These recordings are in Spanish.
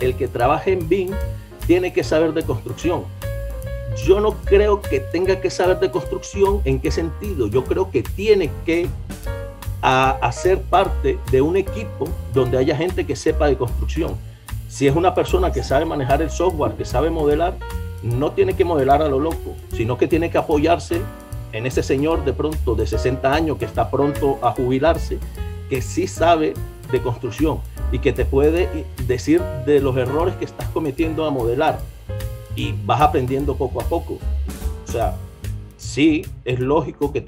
el que trabaje en BIM tiene que saber de construcción. Yo no creo que tenga que saber de construcción en qué sentido. Yo creo que tiene que hacer parte de un equipo donde haya gente que sepa de construcción. Si es una persona que sabe manejar el software, que sabe modelar, no tiene que modelar a lo loco, sino que tiene que apoyarse en ese señor de pronto de 60 años que está pronto a jubilarse, que sí sabe de construcción y que te puede decir de los errores que estás cometiendo a modelar y vas aprendiendo poco a poco. O sea, sí, es lógico que,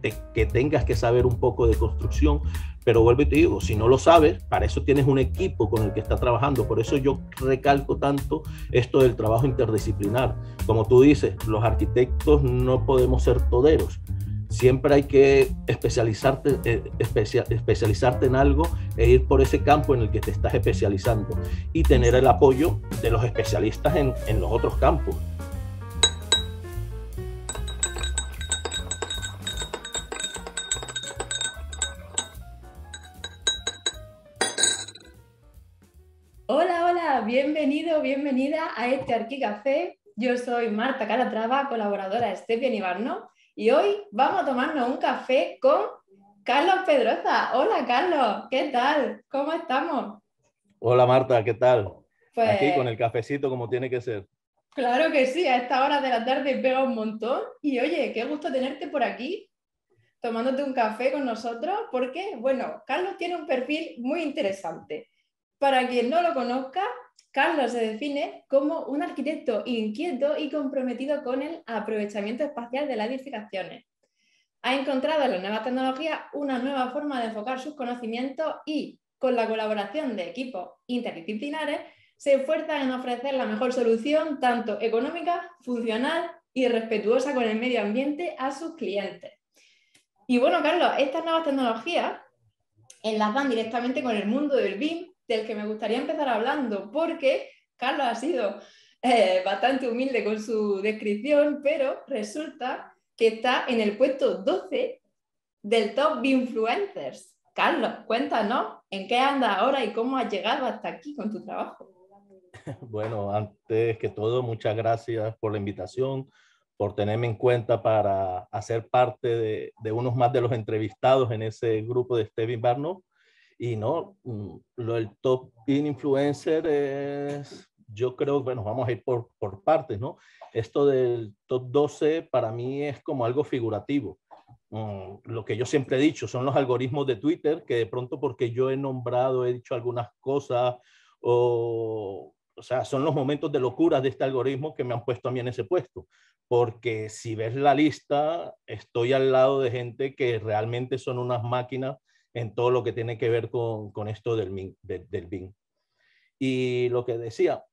te, tengas que saber un poco de construcción, pero vuelvo y te digo, si no lo sabes, para eso tienes un equipo con el que estás trabajando. Por eso yo recalco tanto esto del trabajo interdisciplinar. Como tú dices, los arquitectos no podemos ser toderos Siempre hay que especializarte, eh, especializarte en algo e ir por ese campo en el que te estás especializando y tener el apoyo de los especialistas en, los otros campos. Hola, hola, bienvenido, bienvenida a este Café. Yo soy Marta Calatrava, colaboradora de Stephen Ibarno, y hoy vamos a tomarnos un café con Carlos Pedroza. Hola, Carlos, ¿qué tal? ¿Cómo estamos? Hola, Marta, ¿qué tal? Pues... Aquí con el cafecito como tiene que ser. Claro que sí, a esta hora de la tarde pega un montón. Y oye, qué gusto tenerte por aquí, tomándote un café con nosotros, porque, bueno, Carlos tiene un perfil muy interesante. Para quien no lo conozca, Carlos se define como un arquitecto inquieto y comprometido con el aprovechamiento espacial de las edificaciones. Ha encontrado en las nuevas tecnologías una nueva forma de enfocar sus conocimientos y, con la colaboración de equipos interdisciplinares, se esfuerza en ofrecer la mejor solución, tanto económica, funcional y respetuosa con el medio ambiente, a sus clientes. Y bueno, Carlos, estas nuevas tecnologías enlazan directamente con el mundo del BIM del que me gustaría empezar hablando, porque Carlos ha sido eh, bastante humilde con su descripción, pero resulta que está en el puesto 12 del top de influencers. Carlos, cuéntanos en qué andas ahora y cómo has llegado hasta aquí con tu trabajo. Bueno, antes que todo, muchas gracias por la invitación, por tenerme en cuenta para hacer parte de, unos más de los entrevistados en ese grupo de Steven Barno. Y no, mm, lo del top in influencer es, yo creo, bueno, vamos a ir por, por partes, ¿no? Esto del top 12 para mí es como algo figurativo. Mm, lo que yo siempre he dicho, son los algoritmos de Twitter que de pronto porque yo he nombrado, he dicho algunas cosas o o sea, son los momentos de locura de este algoritmo que me han puesto a mí en ese puesto. Porque si ves la lista, estoy al lado de gente que realmente son unas máquinas en todo lo que tiene que ver con, esto del, del, Y lo que decía,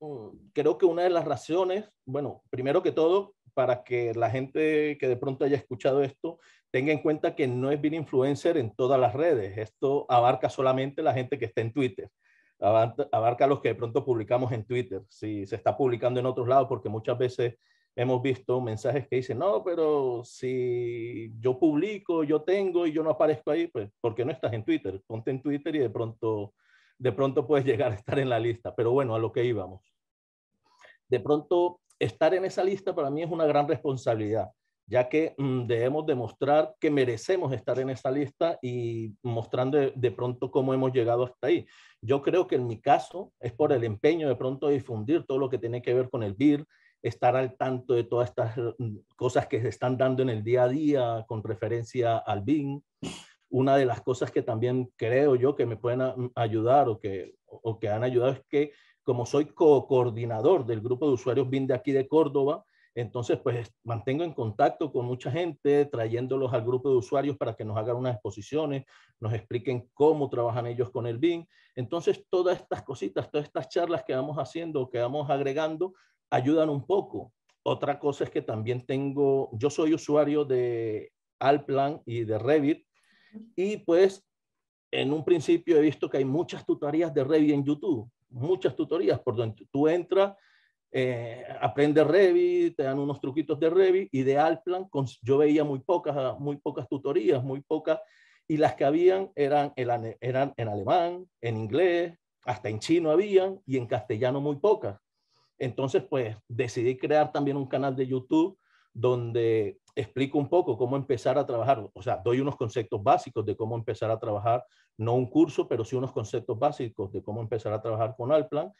mm, creo que una de las razones, bueno, primero que todo, para que la gente que de pronto haya escuchado esto tenga en cuenta que no es bien influencer en todas las redes. Esto abarca solamente la gente que está en Twitter. Abarca, abarca los que de pronto publicamos en Twitter. Si se está publicando en otros lados, porque muchas veces Hemos visto mensajes que dicen, no, pero si yo publico, yo tengo y yo no aparezco ahí, pues, ¿por qué no estás en Twitter? Ponte en Twitter y de pronto, de pronto puedes llegar a estar en la lista. Pero bueno, a lo que íbamos. De pronto, estar en esa lista para mí es una gran responsabilidad, ya que mm, debemos demostrar que merecemos estar en esa lista y mostrando de, de, pronto cómo hemos llegado hasta ahí. Yo creo que en mi caso es por el empeño de pronto de difundir todo lo que tiene que ver con el BIR, estar al tanto de todas estas mm, cosas que se están dando en el día a día con referencia al BIM. Una de las cosas que también creo yo que me pueden mm, ayudar o que, o que han ayudado es que como soy co-coordinador del grupo de usuarios BIM de aquí de Córdoba, entonces pues mantengo en contacto con mucha gente, trayéndolos al grupo de usuarios para que nos hagan unas exposiciones, nos expliquen cómo trabajan ellos con el BIM. Entonces todas estas cositas, todas estas charlas que vamos haciendo, que vamos agregando, ayudan un poco. Otra cosa es que también tengo, yo soy usuario de Alplan y de Revit y pues en un principio he visto que hay muchas tutorías de Revit en YouTube, muchas tutorías por donde tú entras, eh, aprendes Revit, te dan unos truquitos de Revit y de Alplan yo veía muy pocas, muy pocas tutorías, muy pocas y las que habían eran, eran en alemán, en inglés, hasta en chino habían y en castellano muy pocas. Entonces, pues decidí crear también un canal de YouTube donde explico un poco cómo empezar a trabajar, o sea, doy unos conceptos básicos de cómo empezar a trabajar, no un curso, pero sí unos conceptos básicos de cómo empezar a trabajar con Alplan.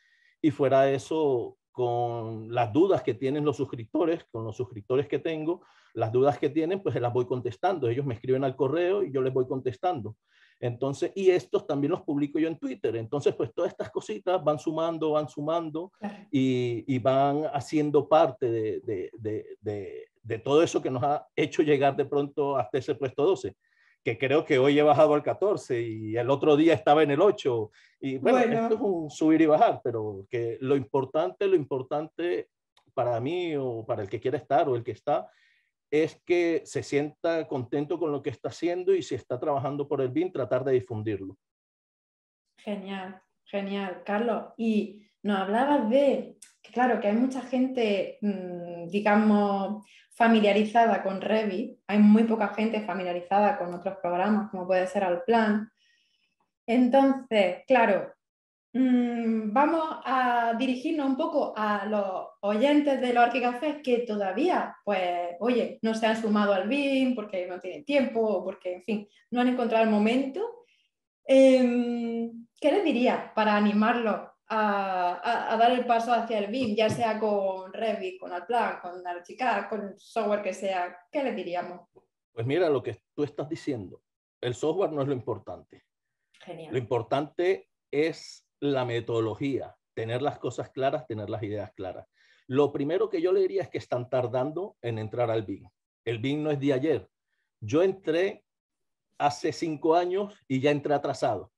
Y fuera de eso, con las dudas que tienen los suscriptores, con los suscriptores que tengo, las dudas que tienen, pues las voy contestando. Ellos me escriben al correo y yo les voy contestando. Entonces, y estos también los publico yo en Twitter. Entonces, pues todas estas cositas van sumando, van sumando y, van haciendo parte de, todo eso que nos ha hecho llegar de pronto hasta ese puesto 12 que creo que hoy he bajado al 14 y el otro día estaba en el 8. Y bueno, esto es un subir y bajar, pero que lo importante, lo importante para mí o para el que quiera estar o el que está, es que se sienta contento con lo que está haciendo y si está trabajando por el bien, tratar de difundirlo. Genial, genial, Carlos. Y nos hablabas de, que claro, que hay mucha gente, mm, digamos, familiarizada con Revit, hay muy poca gente familiarizada con otros programas, como puede ser Alplan. Entonces, claro, Mm, vamos a dirigirnos un poco a los oyentes de los Arquicafés que todavía, pues, oye, no se han sumado al BIM porque no tienen tiempo o porque, en fin, no han encontrado el momento. Em, ¿Qué les diría para animarlos a, dar el paso hacia el BIM, ya sea con Revit, con Alplan, con Archicad, con software que sea? ¿Qué les diríamos? Pues mira lo que tú estás diciendo. El software no es lo importante. Genial. Lo importante es la metodología, tener las cosas claras, tener las ideas claras. Lo primero que yo le diría es que están tardando en entrar al BIM. El BIM no es de ayer. Yo entré hace cinco años y ya entré atrasado.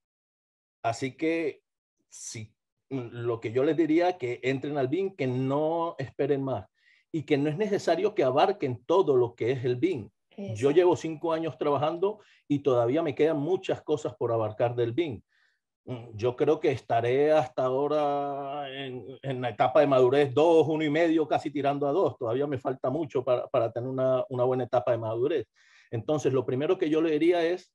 Así que sí, mm, lo que yo les diría que entren al BIM, que no esperen más y que no es necesario que abarquen todo lo que es el BIM. Yo llevo cinco años trabajando y todavía me quedan muchas cosas por abarcar del BIM. Mm, yo creo que estaré hasta ahora en, en la etapa de madurez 2, 1 y medio, casi tirando a 2. Todavía me falta mucho para, tener una, buena etapa de madurez. Entonces, lo primero que yo le diría es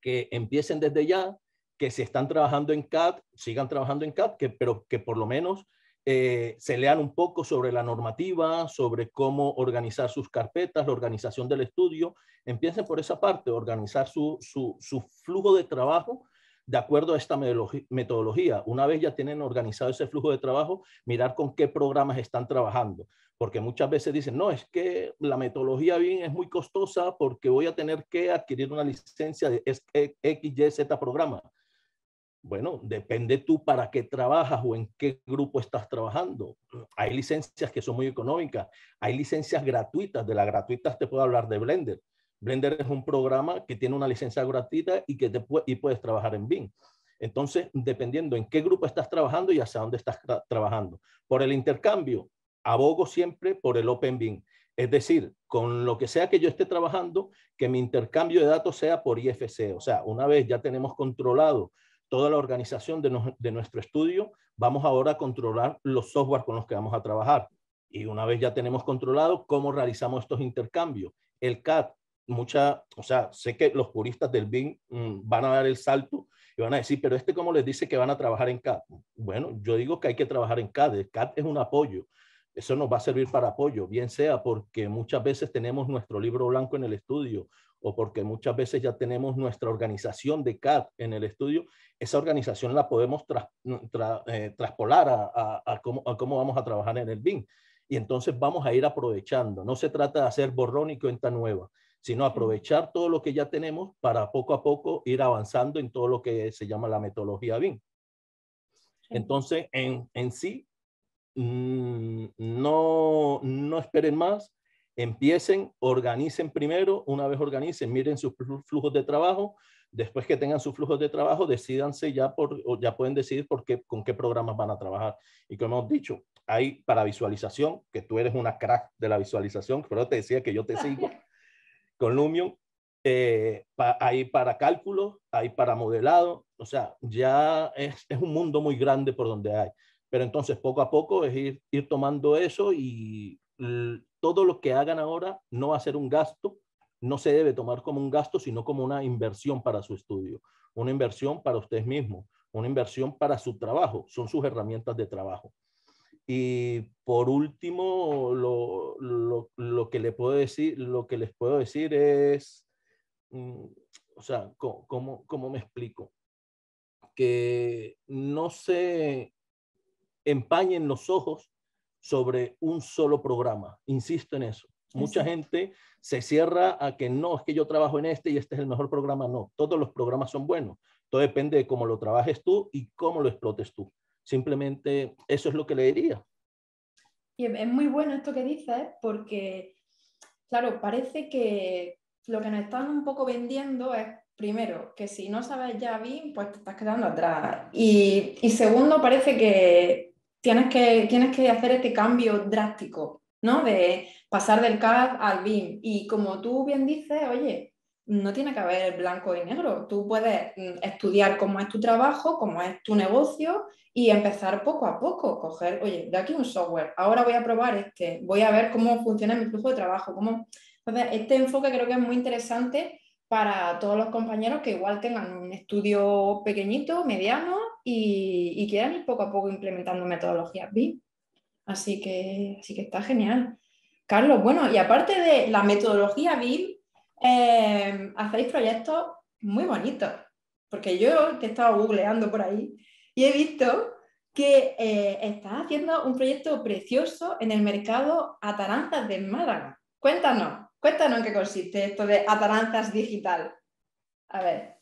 que empiecen desde ya, que si están trabajando en CAD, sigan trabajando en CAD, pero que por lo menos eh, se lean un poco sobre la normativa, sobre cómo organizar sus carpetas, la organización del estudio. Empiecen por esa parte, organizar su flujo de trabajo de acuerdo a esta metodología. Una vez ya tienen organizado ese flujo de trabajo, mirar con qué programas están trabajando. Porque muchas veces dicen, no, es que la metodología bien es muy costosa porque voy a tener que adquirir una licencia de X, Y, Z programa. Bueno, depende tú para qué trabajas o en qué grupo estás trabajando. Hay licencias que son muy económicas, hay licencias gratuitas, de las gratuitas te puedo hablar de Blender Blender es un programa que tiene una licencia gratuita y que y puedes trabajar en BIM. Entonces, dependiendo en qué grupo estás trabajando y hacia dónde estás trabajando. Por el intercambio, abogo siempre por el Open BIM. Es decir, con lo que sea que yo esté trabajando, que mi intercambio de datos sea por IFC. O sea, una vez ya tenemos controlado toda la organización de, nuestro estudio, vamos ahora a controlar los software con los que vamos a trabajar. Y una vez ya tenemos controlado cómo realizamos estos intercambios, el cat mucha, o sea, sé que los puristas del BIM mm, van a dar el salto y van a decir, pero este cómo les dice que van a trabajar en CAD. Bueno, yo digo que hay que trabajar en CAD, el CAD es un apoyo. Eso nos va a servir para apoyo, bien sea porque muchas veces tenemos nuestro libro blanco en el estudio o porque muchas veces ya tenemos nuestra organización de CAD en el estudio, esa organización la podemos mm, eh, traspolar a, cómo, vamos a trabajar en el BIM. Y entonces vamos a ir aprovechando. No se trata de hacer borrón y cuenta nueva sino aprovechar todo lo que ya tenemos para poco a poco ir avanzando en todo lo que se llama la metodología BIM. Entonces, en, sí, mm, no, esperen más, empiecen, organicen primero, una vez organicen, miren sus flujos de trabajo, después que tengan sus flujos de trabajo, decidanse ya por, ya pueden decidir por qué, con qué programas van a trabajar. Y como hemos dicho, hay para visualización, que tú eres una crack de la visualización, pero te decía que yo te sigo. con Lumion. hay eh, para cálculo, hay para modelado, o sea, ya es, es, un mundo muy grande por donde hay. Pero entonces poco a poco es ir, ir tomando eso y todo lo que hagan ahora no va a ser un gasto, no se debe tomar como un gasto, sino como una inversión para su estudio, una inversión para ustedes mismos, una inversión para su trabajo, son sus herramientas de trabajo. Y por último, lo, que, le puedo decir, lo que les puedo decir es, mm, o sea, ¿cómo, me explico? Que no se empañen los ojos sobre un solo programa. Insisto en eso. Mucha gente se cierra a que no, es que yo trabajo en este y este es el mejor programa. No, todos los programas son buenos. Todo depende de cómo lo trabajes tú y cómo lo explotes tú. Simplemente eso es lo que le diría. Y es muy bueno esto que dices, porque, claro, parece que lo que nos están un poco vendiendo es, primero, que si no sabes ya BIM, pues te estás quedando atrás. Y, y segundo, parece que tienes, que tienes que hacer este cambio drástico, ¿no? De pasar del CAD al BIM. Y como tú bien dices, oye, no tiene que haber blanco y negro. Tú puedes mm, estudiar cómo es tu trabajo, cómo es tu negocio y empezar poco a poco, coger, oye, de aquí un software, ahora voy a probar este, voy a ver cómo funciona mi flujo de trabajo. Entonces, este enfoque creo que es muy interesante para todos los compañeros que igual tengan un estudio pequeñito, mediano y, y quieran ir poco a poco implementando metodologías BIM. Así que, así que está genial. Carlos, bueno, y aparte de la metodología BIM, Em, hacéis proyectos muy bonitos, porque yo te he estado googleando por ahí y he visto que está eh, estás haciendo un proyecto precioso en el mercado Ataranzas de Málaga. Cuéntanos, cuéntanos en qué consiste esto de Ataranzas Digital. A ver.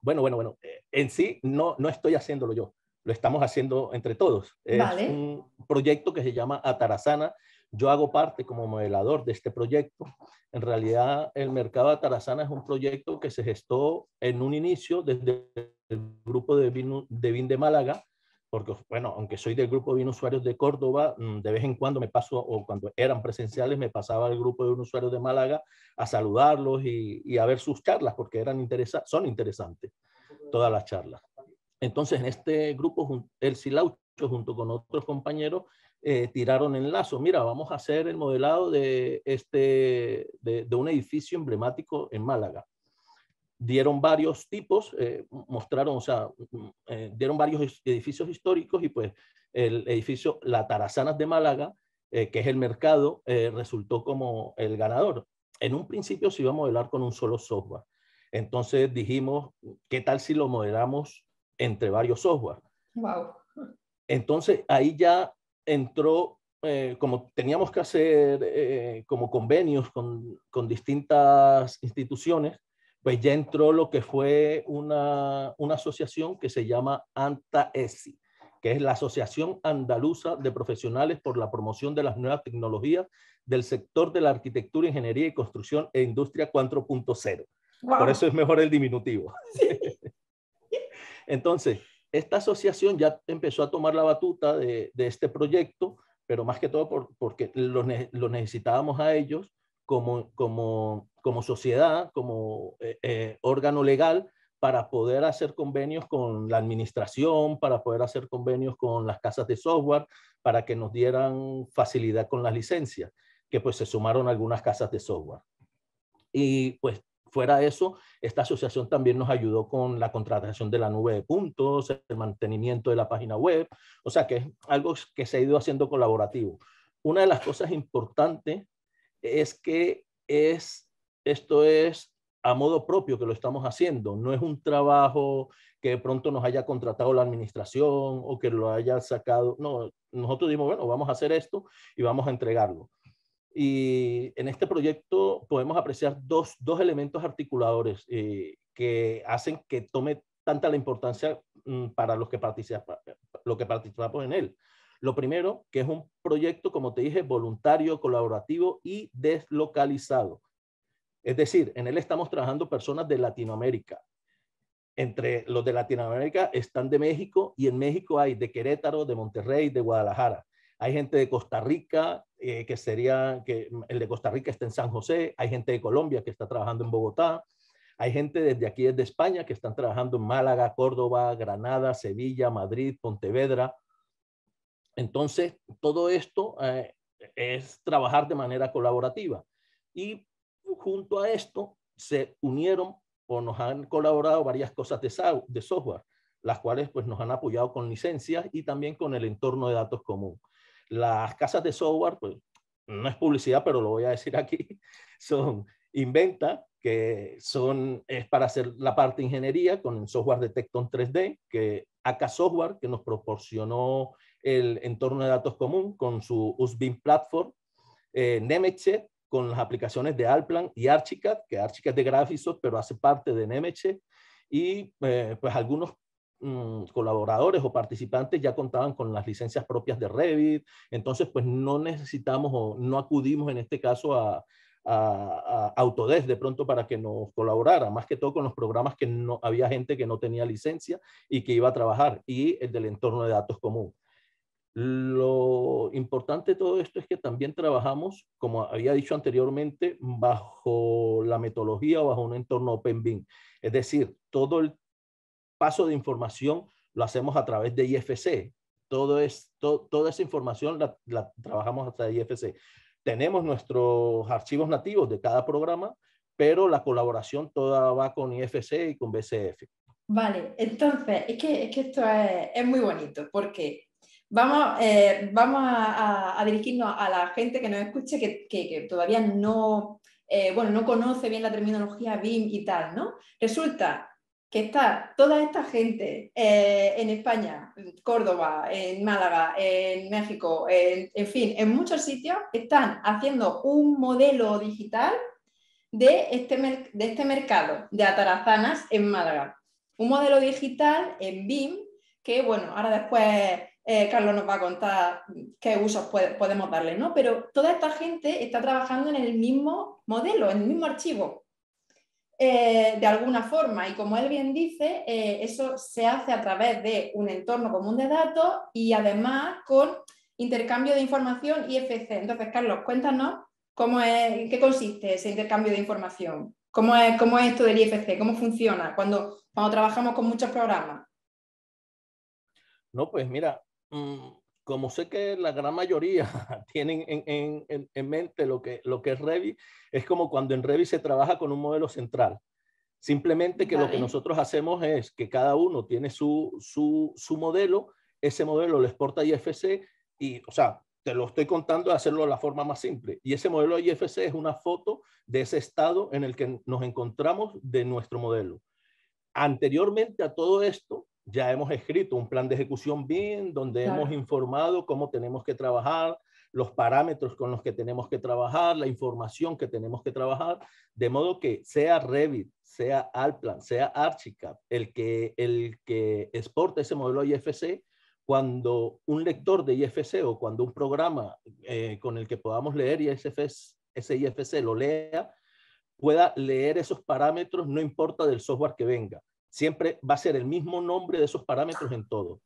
Bueno, bueno, bueno. Eh, en sí, no, no estoy haciéndolo yo. Lo estamos haciendo entre todos. Es un proyecto que se llama Atarazana, yo hago parte como modelador de este proyecto. En realidad, el mercado de Tarazana es un proyecto que se gestó en un inicio desde el grupo de Vin de, de Málaga, porque, bueno, aunque soy del grupo de Vin Usuarios de Córdoba, mm, de vez en cuando me paso, o cuando eran presenciales, me pasaba al grupo de Vin Usuarios de Málaga a saludarlos y, y a ver sus charlas, porque eran interesa son interesantes todas las charlas. Entonces, en este grupo, el Silaucho, junto con otros compañeros, eh, tiraron en lazo, mira, vamos a hacer el modelado de, este, de, un edificio emblemático en Málaga. Dieron varios tipos, eh, mostraron, o sea, mm, eh, dieron varios edificios históricos y pues el edificio La Tarazanas de Málaga, que es el mercado, resultó como el ganador. En un principio se iba a modelar con un solo software. Entonces dijimos, ¿qué tal si lo modelamos entre varios software? Wow. Entonces ahí ya entró, eh, como teníamos que hacer eh, como convenios con, distintas instituciones, pues ya entró lo que fue una, asociación que se llama ANTAESI, que es la Asociación Andaluza de Profesionales por la Promoción de las Nuevas Tecnologías del Sector de la Arquitectura, Ingeniería y Construcción e Industria 4.0. Por eso es mejor el diminutivo. Entonces, esta asociación ya empezó a tomar la batuta de, este proyecto, pero más que todo porque lo necesitábamos a ellos como, sociedad, como eh, eh, órgano legal, para poder hacer convenios con la administración, para poder hacer convenios con las casas de software, para que nos dieran facilidad con las licencias, que pues se sumaron algunas casas de software. Y pues Fuera eso, esta asociación también nos ayudó con la contratación de la nube de puntos, el mantenimiento de la página web, o sea que es algo que se ha ido haciendo colaborativo. Una de las cosas importantes es que es, esto es a modo propio que lo estamos haciendo, no es un trabajo que de pronto nos haya contratado la administración o que lo haya sacado, no, nosotros dijimos, bueno, vamos a hacer esto y vamos a entregarlo. Y en este proyecto podemos apreciar dos, elementos articuladores eh, que hacen que tome tanta la importancia mm, para los que, participa, lo que participamos en él. Lo primero, que es un proyecto, como te dije, voluntario, colaborativo y deslocalizado. Es decir, en él estamos trabajando personas de Latinoamérica. Entre los de Latinoamérica están de México y en México hay de Querétaro, de Monterrey, de Guadalajara hay gente de Costa Rica, eh, que sería, que mm, el de Costa Rica está en San José, hay gente de Colombia que está trabajando en Bogotá, hay gente desde aquí, desde España, que están trabajando en Málaga, Córdoba, Granada, Sevilla, Madrid, Pontevedra. Entonces, todo esto eh, es trabajar de manera colaborativa. Y junto a esto se unieron o nos han colaborado varias cosas de, de software, las cuales pues nos han apoyado con licencias y también con el entorno de datos común. Las casas de software, pues no es publicidad, pero lo voy a decir aquí, son Inventa, que son, es para hacer la parte de ingeniería con el software de Tekton 3D, que AK Software, que nos proporcionó el entorno de datos común con su USBIM Platform, eh, Nemeche, con las aplicaciones de Alplan y Archicad, que Archicad es de Graphisoft, pero hace parte de Nemeche, y eh, pues algunos Mm, colaboradores o participantes ya contaban con las licencias propias de Revit, entonces pues no necesitamos o no acudimos en este caso a, Autodesk de pronto para que nos colaborara, más que todo con los programas que no había gente que no tenía licencia y que iba a trabajar y el del entorno de datos común. Lo importante de todo esto es que también trabajamos, como había dicho anteriormente, bajo la metodología o bajo un entorno Open Es decir, todo el paso de información lo hacemos a través de IFC. Todo es, toda esa información la, trabajamos hasta IFC. Tenemos nuestros archivos nativos de cada programa, pero la colaboración toda va con IFC y con BCF. Vale, entonces, es que, es que esto es, muy bonito, porque vamos, eh, vamos a, dirigirnos a la gente que nos escuche que, que, todavía no, eh, bueno, no conoce bien la terminología BIM y tal, ¿no? Resulta está toda esta gente eh, en España, Córdoba, en Málaga, en México, en, fin, en muchos sitios, están haciendo un modelo digital de este, de este mercado de atarazanas en Málaga. Un modelo digital en BIM, que bueno, ahora después eh, Carlos nos va a contar qué usos podemos darle, ¿no? Pero toda esta gente está trabajando en el mismo modelo, en el mismo archivo. Eh, de alguna forma. Y como él bien dice, eh, eso se hace a través de un entorno común de datos y además con intercambio de información IFC. Entonces, Carlos, cuéntanos cómo es, en qué consiste ese intercambio de información, cómo es, esto del IFC, cómo funciona cuando, cuando trabajamos con muchos programas. No, pues mira, mm, como sé que la gran mayoría tienen en, mente lo que, es Revit, es como cuando en Revit se trabaja con un modelo central. Simplemente que lo que nosotros hacemos es que cada uno tiene su, su modelo, ese modelo lo exporta a IFC y, o sea, te lo estoy contando de hacerlo de la forma más simple. Y ese modelo IFC es una foto de ese estado en el que nos encontramos de nuestro modelo. Anteriormente a todo esto, ya hemos escrito un plan de ejecución BIM, donde hemos informado cómo tenemos que trabajar, los parámetros con los que tenemos que trabajar, la información que tenemos que trabajar, de modo que sea Revit, sea Alplan, sea Archicad el que, el que exporte ese modelo IFC, cuando un lector de IFC o cuando un programa eh, con el que podamos leer y ese IFC lo lea, pueda leer esos parámetros, no importa del software que venga. Siempre va a ser el mismo nombre de esos parámetros en todo,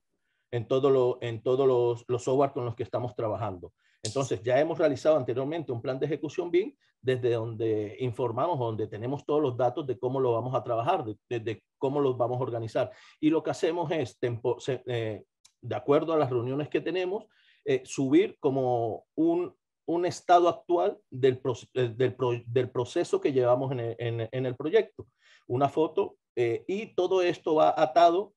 en todos lo, en todos los, los software con los que estamos trabajando. Entonces, ya hemos realizado anteriormente un plan de ejecución BIM desde donde informamos, donde tenemos todos los datos de cómo lo vamos a trabajar, desde de, cómo los vamos a organizar. Y lo que hacemos es, eh, de acuerdo a las reuniones que tenemos, eh, subir como un, estado actual eh, del, proceso que llevamos en el proyecto. Una foto eh, y todo esto va atado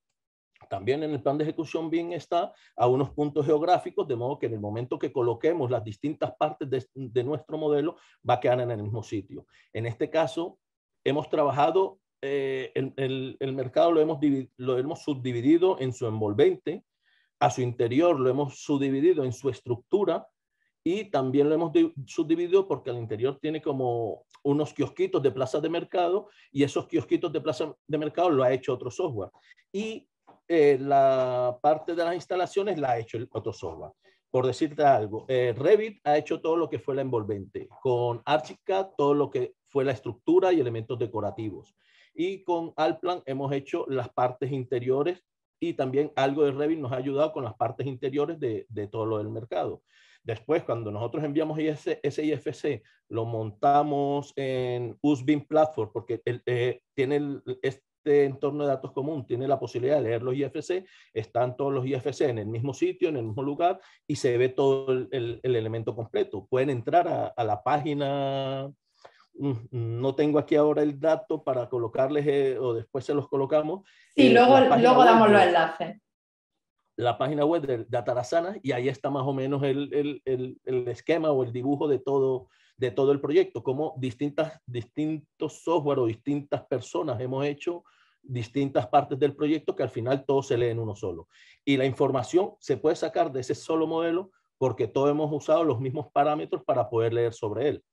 también en el plan de ejecución bien está a unos puntos geográficos, de modo que en el momento que coloquemos las distintas partes de, nuestro modelo, va a quedar en el mismo sitio. En este caso, hemos trabajado, eh, el, mercado lo hemos, lo hemos subdividido en su envolvente, a su interior lo hemos subdividido en su estructura y también lo hemos subdividido porque al interior tiene como unos kiosquitos de plazas de mercado y esos kiosquitos de plaza de mercado lo ha hecho otro software. Y eh, la parte de las instalaciones la ha hecho el otro software. Por decirte algo, eh, Revit ha hecho todo lo que fue la envolvente, con Archicad todo lo que fue la estructura y elementos decorativos. Y con Alplan hemos hecho las partes interiores y también algo de Revit nos ha ayudado con las partes interiores de, de todo lo del mercado. Después, cuando nosotros enviamos ese, IFC, lo montamos en Usbin Platform, porque eh, tiene este entorno de datos común, tiene la posibilidad de leer los IFC, están todos los IFC en el mismo sitio, en el mismo lugar, y se ve todo el, elemento completo. Pueden entrar a, la página mm, no tengo aquí ahora el dato para colocarles eh, o después se los colocamos. Sí, eh, luego, luego damos los enlaces la página web de, Atarazana y ahí está más o menos el, esquema o el dibujo de todo, de todo el proyecto, como distintas, distintos software o distintas personas hemos hecho distintas partes del proyecto que al final todo se lee en uno solo. Y la información se puede sacar de ese solo modelo porque todos hemos usado los mismos parámetros para poder leer sobre él.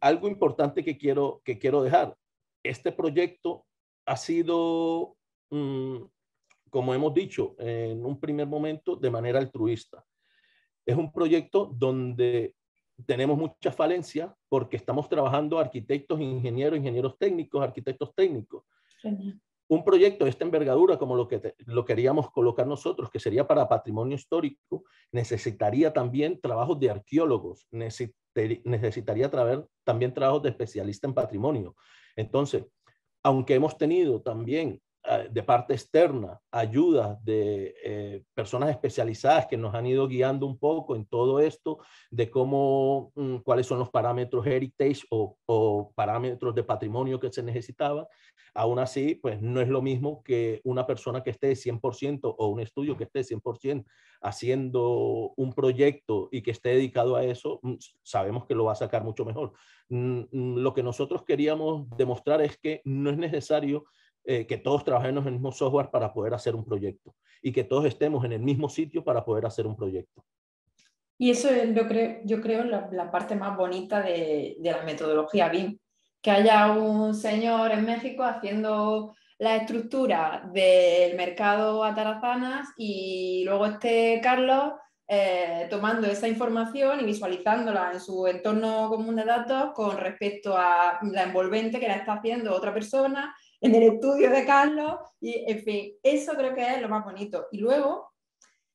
Algo importante que quiero, que quiero dejar. Este proyecto ha sido mm, como hemos dicho en un primer momento, de manera altruista. Es un proyecto donde tenemos mucha falencia porque estamos trabajando arquitectos, ingenieros, ingenieros técnicos, arquitectos técnicos. Un proyecto de esta envergadura, como lo que lo queríamos colocar nosotros, que sería para patrimonio histórico, necesitaría también trabajos de arqueólogos, necesitaría también trabajos de especialistas en patrimonio. Entonces, aunque hemos tenido también eh, de parte externa, ayuda de eh, personas especializadas que nos han ido guiando un poco en todo esto, de cómo, mm, cuáles son los parámetros heritage o, parámetros de patrimonio que se necesitaba. Aún así, pues no es lo mismo que una persona que esté 100% o un estudio que esté 100% haciendo un proyecto y que esté dedicado a eso, mm, sabemos que lo va a sacar mucho mejor. Mm, lo que nosotros queríamos demostrar es que no es necesario eh, que todos trabajemos en el mismo software para poder hacer un proyecto y que todos estemos en el mismo sitio para poder hacer un proyecto. Y eso es, yo creo, yo la, parte más bonita de, la metodología BIM, que haya un señor en México haciendo la estructura del mercado a tarazanas y luego esté Carlos eh, tomando esa información y visualizándola en su entorno común de datos con respecto a la envolvente que la está haciendo otra persona en el estudio de Carlos, y en fin, eso creo que es lo más bonito. Y luego,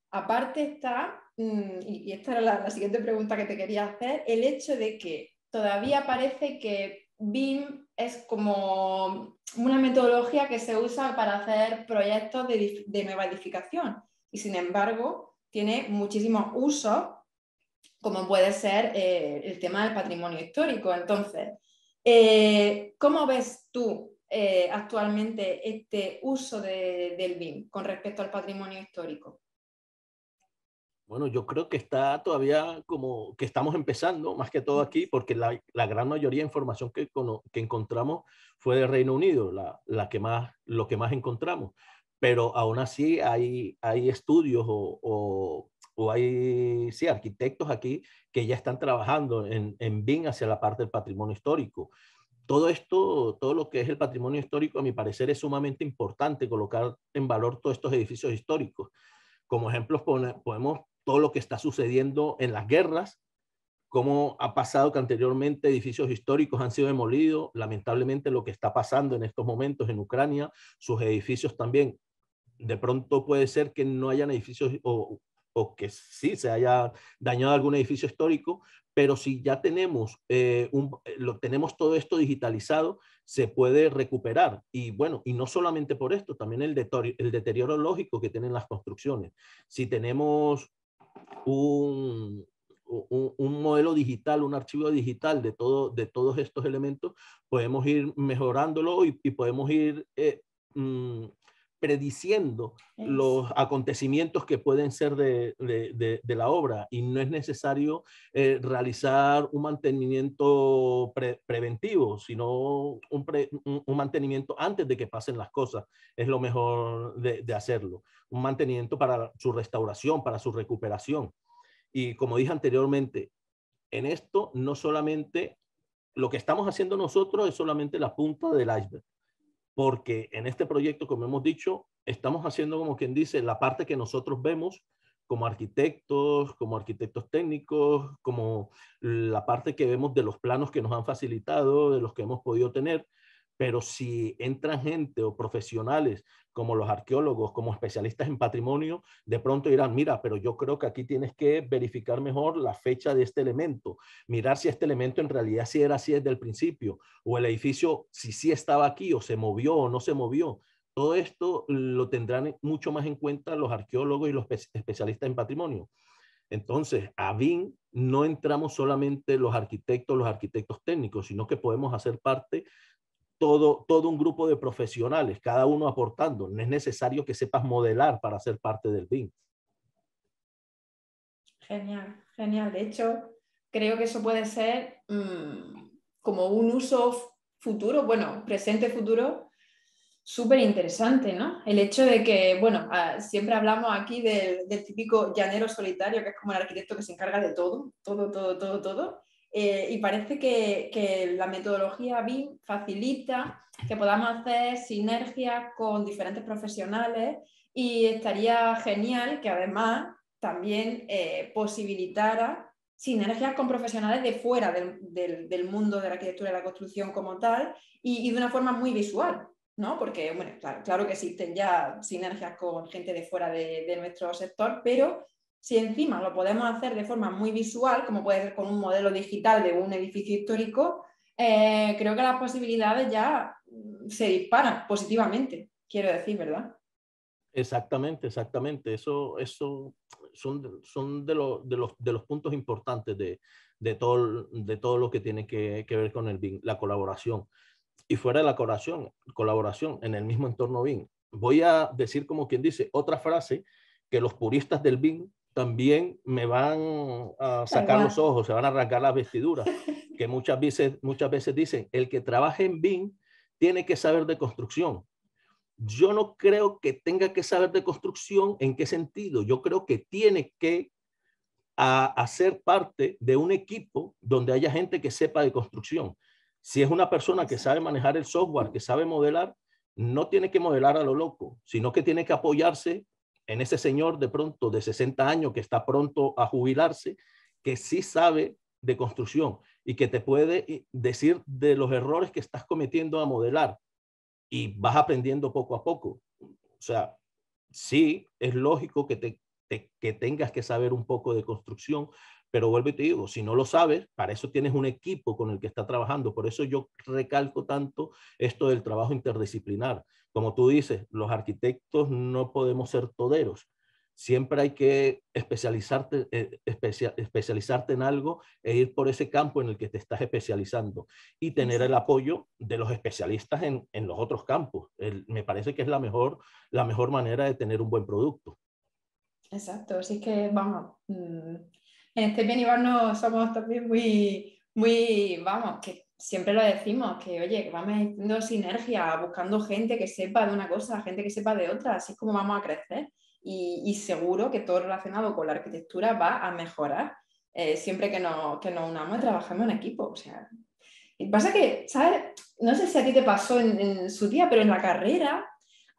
aparte está, mm, y esta era la, siguiente pregunta que te quería hacer, el hecho de que todavía parece que BIM es como una metodología que se usa para hacer proyectos de, de nueva edificación y sin embargo tiene muchísimos usos, como puede ser eh, el tema del patrimonio histórico. Entonces, eh, ¿cómo ves tú eh, actualmente este uso del BIM con respecto al patrimonio histórico? Bueno, yo creo que está todavía como que estamos empezando, más que todo aquí, porque la, gran mayoría de información que, que encontramos fue del Reino Unido, la, la, que más, lo que más encontramos. Pero aún así hay, hay estudios o, o, o hay sí, arquitectos aquí que ya están trabajando en, en BIM hacia la parte del patrimonio histórico. Todo esto, todo lo que es el patrimonio histórico, a mi parecer es sumamente importante colocar en valor todos estos edificios históricos. Como ejemplos podemos todo lo que está sucediendo en las guerras, cómo ha pasado que anteriormente edificios históricos han sido demolidos, lamentablemente lo que está pasando en estos momentos en Ucrania, sus edificios también. De pronto puede ser que no hayan edificios o que sí se haya dañado algún edificio histórico, pero si ya tenemos, eh, eh, lo, tenemos todo esto digitalizado, se puede recuperar. Y bueno, y no solamente por esto, también el, deterioro, lógico que tienen las construcciones. Si tenemos un, modelo digital, un archivo digital de, todo, de todos estos elementos, podemos ir mejorándolo y, podemos ir eh, mm, prediciendo los acontecimientos que pueden ser de, de, la obra y no es necesario eh, realizar un mantenimiento preventivo, sino un, mantenimiento antes de que pasen las cosas. Es lo mejor de, hacerlo. Un mantenimiento para su restauración, para su recuperación. Y como dije anteriormente, en esto no solamente lo que estamos haciendo nosotros es solamente la punta del iceberg porque en este proyecto, como hemos dicho, estamos haciendo, como quien dice, la parte que nosotros vemos como arquitectos, como arquitectos técnicos, como la parte que vemos de los planos que nos han facilitado, de los que hemos podido tener, pero si entran gente o profesionales como los arqueólogos, como especialistas en patrimonio, de pronto dirán, mira, pero yo creo que aquí tienes que verificar mejor la fecha de este elemento, mirar si este elemento en realidad sí era así desde el principio, o el edificio si sí estaba aquí, o se movió o no se movió. Todo esto lo tendrán mucho más en cuenta los arqueólogos y los especialistas en patrimonio. Entonces, a BIN no entramos solamente los arquitectos, los arquitectos técnicos, sino que podemos hacer parte todo, un grupo de profesionales, cada uno aportando. No es necesario que sepas modelar para ser parte del BIM. Genial, genial. De hecho, creo que eso puede ser mm, como un uso futuro, bueno, presente futuro, súper interesante, ¿no? El hecho de que, bueno, ah, siempre hablamos aquí del típico llanero solitario, que es como el arquitecto que se encarga de todo, todo, todo, todo, todo. Eh, y parece que, la metodología BIM facilita que podamos hacer sinergias con diferentes profesionales y estaría genial que además también eh, posibilitara sinergias con profesionales de fuera del, mundo de la arquitectura y la construcción como tal y, de una forma muy visual, ¿no? Porque, bueno, claro, que existen ya sinergias con gente de fuera de nuestro sector, pero si encima lo podemos hacer de forma muy visual, como puede ser con un modelo digital de un edificio histórico, eh, creo que las posibilidades ya mm, se disparan positivamente, quiero decir, ¿verdad? Exactamente, exactamente. Eso, eso son, son de, los, puntos importantes de, todo, de todo lo que tiene que, ver con el BIM, la colaboración. Y fuera de la colaboración, colaboración en el mismo entorno BIM, voy a decir como quien dice otra frase que los puristas del BIM también me van a sacar los ojos, se van a arrancar las vestiduras, que muchas veces, muchas veces dicen, el que trabaja en BIM tiene que saber de construcción. Yo no creo que tenga que saber de construcción, ¿en qué sentido? Yo creo que tiene que hacer parte de un equipo donde haya gente que sepa de construcción. Si es una persona que sabe manejar el software, que sabe modelar, no tiene que modelar a lo loco, sino que tiene que apoyarse en ese señor de pronto de 60 años que está pronto a jubilarse, que sí sabe de construcción y que te puede eh, decir de los errores que estás cometiendo a modelar y vas aprendiendo poco a poco. O sea, sí, es lógico que, te, que tengas que saber un poco de construcción, pero vuelvo y te digo, si no lo sabes, para eso tienes un equipo con el que está trabajando. Por eso yo recalco tanto esto del trabajo interdisciplinar. Como tú dices, los arquitectos no podemos ser toderos. Siempre hay que especializarte, eh, especializarte en algo e ir por ese campo en el que te estás especializando y tener el apoyo de los especialistas en, en los otros campos. me parece que es la mejor, la mejor manera de tener un buen producto. Exacto, así que vamos, a mm, bien este y no somos también muy, muy, vamos, que siempre lo decimos, que oye, vamos haciendo sinergia, buscando gente que sepa de una cosa, gente que sepa de otra, así es como vamos a crecer. Y, seguro que todo relacionado con la arquitectura va a mejorar eh, siempre que, que nos unamos y trabajemos en equipo. O sea, pasa que, ¿sabes? No sé si a ti te pasó en, su día, pero en la carrera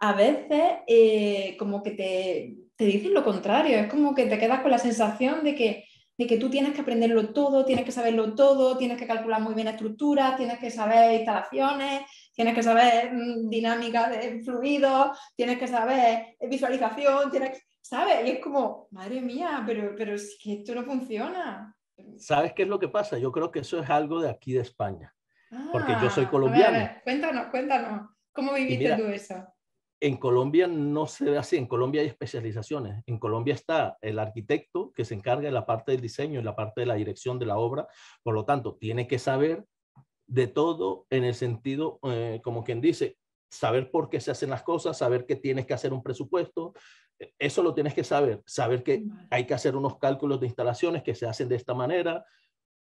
a veces eh, como que te, te dicen lo contrario, es como que te quedas con la sensación de que de que tú tienes que aprenderlo todo, tienes que saberlo todo, tienes que calcular muy bien estructuras, tienes que saber instalaciones, tienes que saber mm, dinámica de fluidos, tienes que saber eh, visualización, tienes que, ¿sabes? Y es como, madre mía, pero, pero que esto no funciona. ¿Sabes qué es lo que pasa? Yo creo que eso es algo de aquí de España, porque yo soy ah, colombiano. cuéntanos, cuéntanos, ¿cómo viviste tú eso? En Colombia no se ve así, en Colombia hay especializaciones. En Colombia está el arquitecto que se encarga de la parte del diseño y la parte de la dirección de la obra, por lo tanto, tiene que saber de todo en el sentido, eh, como quien dice, saber por qué se hacen las cosas, saber que tienes que hacer un presupuesto, eso lo tienes que saber, saber que hay que hacer unos cálculos de instalaciones que se hacen de esta manera,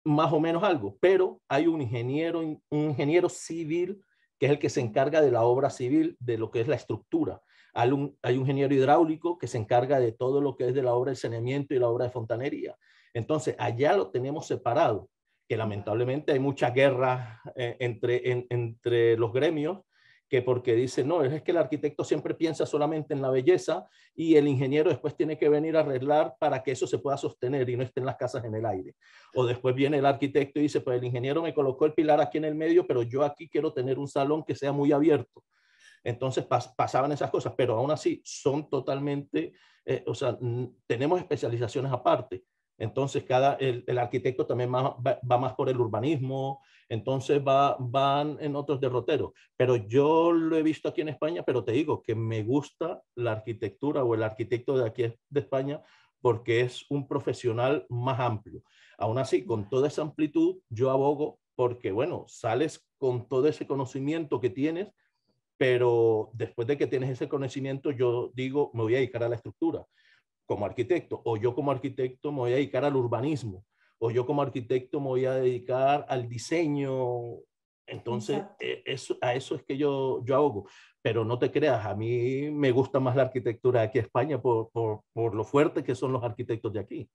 más o menos algo, pero hay un ingeniero, un ingeniero civil que es el que se encarga de la obra civil, de lo que es la estructura. Hay un, ingeniero hidráulico que se encarga de todo lo que es de la obra de saneamiento y la obra de fontanería. Entonces, allá lo tenemos separado, que lamentablemente hay mucha guerra eh, entre, entre los gremios que porque dice, no, es que el arquitecto siempre piensa solamente en la belleza y el ingeniero después tiene que venir a arreglar para que eso se pueda sostener y no estén las casas en el aire. O después viene el arquitecto y dice, pues el ingeniero me colocó el pilar aquí en el medio, pero yo aquí quiero tener un salón que sea muy abierto. Entonces pasaban esas cosas, pero aún así son totalmente, eh, o sea, tenemos especializaciones aparte. Entonces, cada, el, arquitecto también va, más por el urbanismo, entonces van en otros derroteros. Pero yo lo he visto aquí en España, pero te digo que me gusta la arquitectura o el arquitecto de aquí de España porque es un profesional más amplio. Aún así, con toda esa amplitud, yo abogo porque, bueno, sales con todo ese conocimiento que tienes, pero después de que tienes ese conocimiento, yo digo, me voy a dedicar a la estructura como arquitecto, o yo como arquitecto me voy a dedicar al urbanismo o yo como arquitecto me voy a dedicar al diseño. Entonces, e, eso, a eso es que yo, yo Pero no te creas, a mí me gusta más la arquitectura aquí en España por, por, por lo fuerte que son los arquitectos de aquí.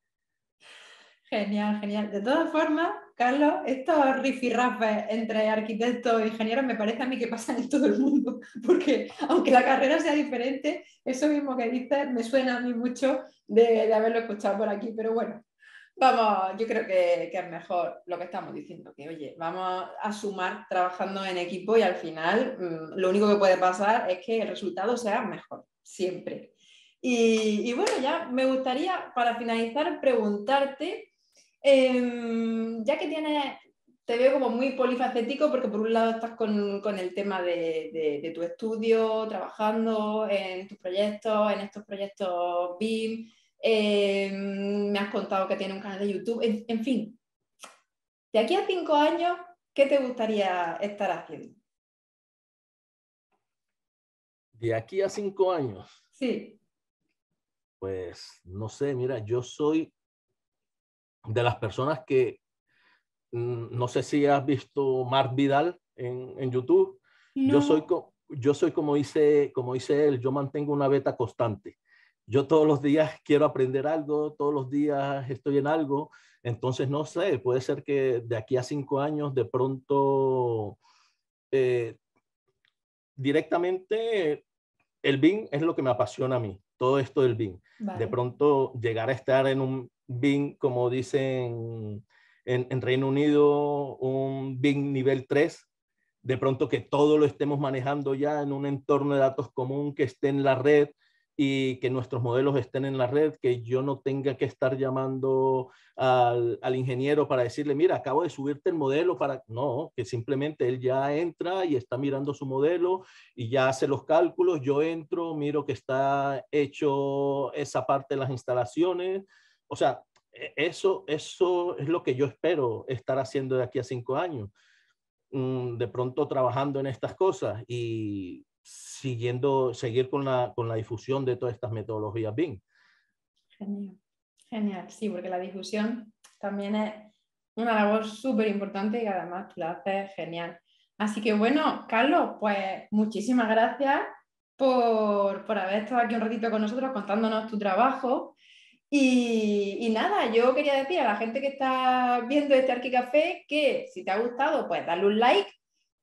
Genial, genial. De todas formas, Carlos, estos rifirrafes entre arquitectos e ingenieros me parece a mí que pasan en todo el mundo, porque aunque la carrera sea diferente, eso mismo que dices me suena a mí mucho de haberlo escuchado por aquí, pero bueno, vamos, yo creo que, es mejor lo que estamos diciendo, que oye, vamos a sumar trabajando en equipo y al final mm, lo único que puede pasar es que el resultado sea mejor, siempre. Y, bueno, ya me gustaría para finalizar preguntarte, em, ya que tienes te veo como muy polifacético porque por un lado estás con, el tema de, tu estudio, trabajando en tus proyectos, en estos proyectos BIM, eh, me has contado que tiene un canal de YouTube, en, fin. De aquí a cinco años, ¿qué te gustaría estar haciendo? De aquí a cinco años. Sí. Pues no sé, mira, yo soy de las personas que, mm, no sé si has visto Mark Vidal en, YouTube. Yo, soy, yo soy como dice, como dice él, yo mantengo una beta constante yo todos los días quiero aprender algo, todos los días estoy en algo, entonces no sé, puede ser que de aquí a cinco años de pronto eh, directamente el BIM es lo que me apasiona a mí, todo esto del BIM. De pronto llegar a estar en un BIM, como dicen en, Reino Unido, un BIM nivel 3, de pronto que todo lo estemos manejando ya en un entorno de datos común que esté en la red, y que nuestros modelos estén en la red, que yo no tenga que estar llamando al, al, ingeniero para decirle, mira, acabo de subirte el modelo para... No, que simplemente él ya entra y está mirando su modelo y ya hace los cálculos, yo entro, miro que está hecho esa parte de las instalaciones. O sea, e, eso, eso es lo que yo espero estar haciendo de aquí a cinco años mm, de pronto trabajando en estas cosas y, siguiendo, seguir con la, difusión de todas estas metodologías BIM. Genial, genial, sí, porque la difusión también es una labor súper importante y además tú la haces genial. Así que bueno, Carlos, pues muchísimas gracias por, por haber estado aquí un ratito con nosotros contándonos tu trabajo. Y, y, nada, yo quería decir a la gente que está viendo este Arquicafé que si te ha gustado, pues dale un like,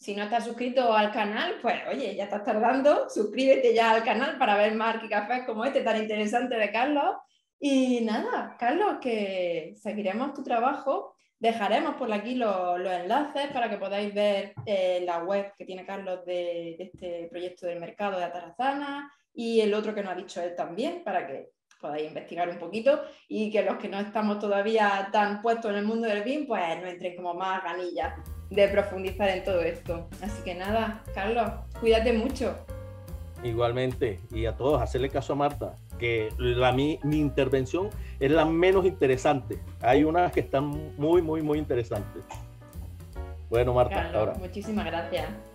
si no estás suscrito al canal, pues oye, ya estás tardando, suscríbete ya al canal para ver más cafés como este tan interesante de Carlos. Y nada, Carlos, que seguiremos tu trabajo. Dejaremos por aquí los, enlaces para que podáis ver eh, la web que tiene Carlos de, de, este proyecto del mercado de Atarazana y el otro que nos ha dicho él también, para que podáis investigar un poquito y que los que no estamos todavía tan puestos en el mundo del BIM, pues no entren como más ganillas de profundizar en todo esto. Así que nada, Carlos, cuídate mucho. Igualmente, y a todos, hacerle caso a Marta, que la, mi, mi intervención es la menos interesante. Hay unas que están muy, muy, muy interesantes. Bueno, Marta, Carlos, Muchísimas gracias.